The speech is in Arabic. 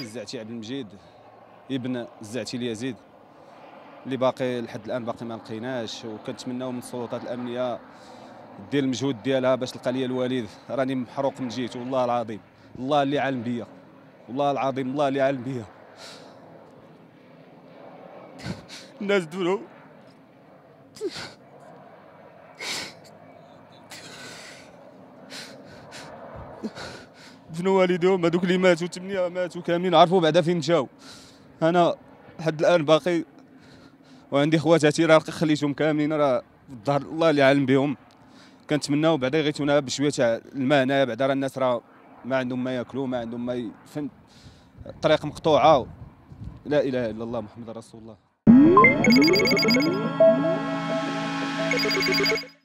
الزعتي عبد المجيد ابن الزعتي اليزيد اللي باقي لحد الان باقي ما لقيناش وكنتمناو من السلطات الامنيه دير المجهود ديالها باش تلقى لي الوالد راني محروق من جيت والله العظيم الله اللي عالم بيا والله العظيم الله اللي عالم بيا الناس دولو دفنوا والديهم هذوك اللي ماتوا ثمانيه ماتوا كاملين عرفوا بعدا فين مشاو انا لحد الان باقي وعندي خواتاتي راه خليتهم كاملين راه الظهر الله اللي عالم بهم كنتمناو بعدا يغيثونا بشويه تاع الماء هنا بعدا راه الناس راه ما عندهم ما ياكلوا ما عندهم ما فهمت الطريق مقطوعه آه. لا اله الا الله محمد رسول الله